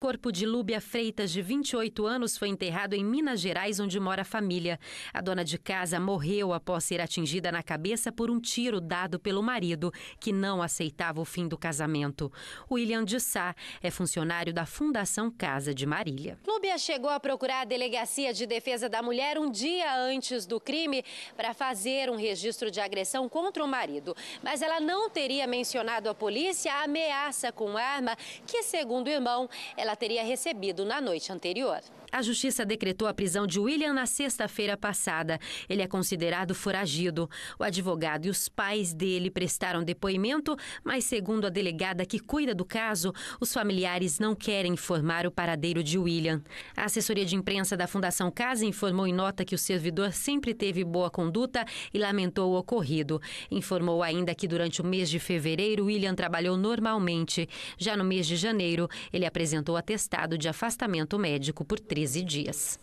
Corpo de Lúbia Freitas, de 28 anos, foi enterrado em Minas Gerais, onde mora a família. A dona de casa morreu após ser atingida na cabeça por um tiro dado pelo marido, que não aceitava o fim do casamento. William de Sá é funcionário da Fundação Casa de Marília. Lúbia chegou a procurar a Delegacia de Defesa da Mulher um dia antes do crime para fazer um registro de agressão contra o marido. Mas ela não teria mencionado à polícia a ameaça com arma que, segundo o irmão, ela ela teria recebido na noite anterior. A justiça decretou a prisão de William na sexta-feira passada. Ele é considerado foragido. O advogado e os pais dele prestaram depoimento, mas, segundo a delegada que cuida do caso, os familiares não querem informar o paradeiro de William. A assessoria de imprensa da Fundação Casa informou em nota que o servidor sempre teve boa conduta e lamentou o ocorrido. Informou ainda que durante o mês de fevereiro, William trabalhou normalmente. Já no mês de janeiro, ele apresentou atestado de afastamento médico por 30 13 dias.